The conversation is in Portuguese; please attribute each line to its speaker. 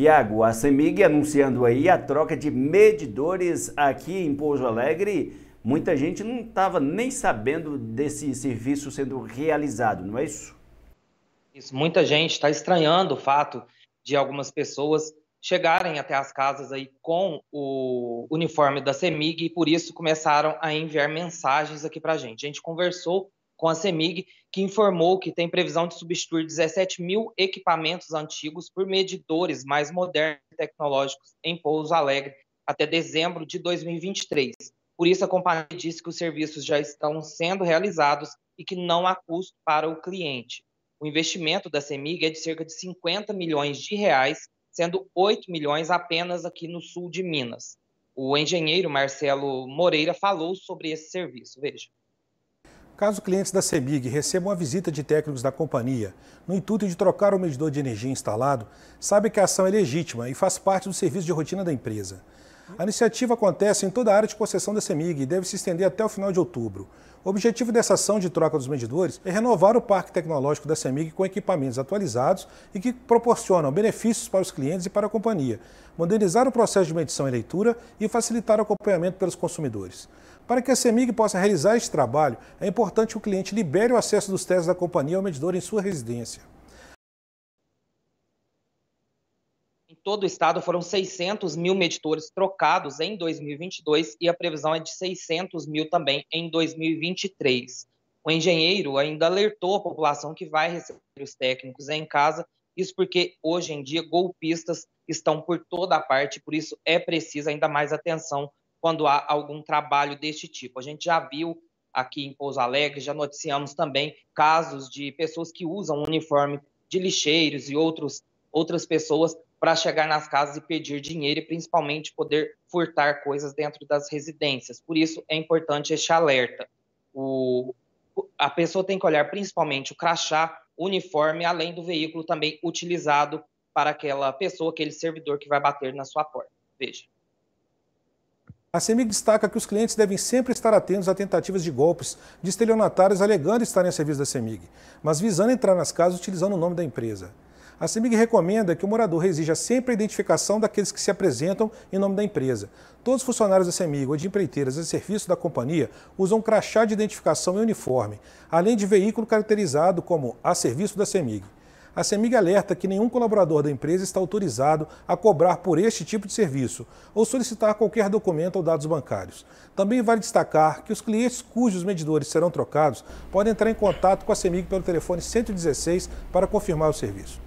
Speaker 1: Iago, a CEMIG anunciando aí a troca de medidores aqui em Pouso Alegre. Muita gente não estava nem sabendo desse serviço sendo
Speaker 2: realizado, não é isso? Isso, muita gente está estranhando o fato de algumas pessoas chegarem até as casas aí com o uniforme da CEMIG e por isso começaram a enviar mensagens aqui para a gente. A gente conversou com a CEMIG, que informou que tem previsão de substituir 17 mil equipamentos antigos por medidores mais modernos e tecnológicos em Pouso Alegre até dezembro de 2023. Por isso, a companhia disse que os serviços já estão sendo realizados e que não há custo para o cliente. O investimento da CEMIG é de cerca de 50 milhões de reais, sendo 8 milhões apenas aqui no sul de Minas. O engenheiro Marcelo Moreira falou sobre esse serviço. Veja
Speaker 1: Caso clientes da CEMIG recebam a visita de técnicos da companhia no intuito de trocar o medidor de energia instalado, sabe que a ação é legítima e faz parte do serviço de rotina da empresa. A iniciativa acontece em toda a área de concessão da CEMIG e deve se estender até o final de outubro. O objetivo dessa ação de troca dos medidores é renovar o parque tecnológico da CEMIG com equipamentos atualizados e que proporcionam benefícios para os clientes e para a companhia, modernizar o processo de medição e leitura e facilitar o acompanhamento pelos consumidores. Para que a CEMIG possa realizar este trabalho, é importante que o cliente libere o acesso dos testes da companhia ao medidor em sua residência.
Speaker 2: Em todo o estado foram 600 mil medidores trocados em 2022 e a previsão é de 600 mil também em 2023. O engenheiro ainda alertou a população que vai receber os técnicos em casa, isso porque hoje em dia golpistas estão por toda a parte, por isso é preciso ainda mais atenção quando há algum trabalho deste tipo. A gente já viu aqui em Pouso Alegre, já noticiamos também casos de pessoas que usam uniforme de lixeiros e outros, outras pessoas para chegar nas casas e pedir dinheiro e principalmente poder furtar coisas dentro das residências. Por isso é importante este alerta. O, a pessoa tem que olhar principalmente o crachá, uniforme, além do veículo também utilizado para aquela pessoa, aquele servidor que vai bater na sua porta. Veja.
Speaker 1: A CEMIG destaca que os clientes devem sempre estar atentos a tentativas de golpes de estelionatários alegando estarem a serviço da CEMIG, mas visando entrar nas casas utilizando o nome da empresa. A CEMIG recomenda que o morador exija sempre a identificação daqueles que se apresentam em nome da empresa. Todos os funcionários da CEMIG ou de empreiteiras a serviço da companhia usam crachá de identificação e uniforme, além de veículo caracterizado como a serviço da CEMIG. A CEMIG alerta que nenhum colaborador da empresa está autorizado a cobrar por este tipo de serviço ou solicitar qualquer documento ou dados bancários. Também vale destacar que os clientes cujos medidores serão trocados podem entrar em contato com a CEMIG pelo telefone 116 para confirmar o serviço.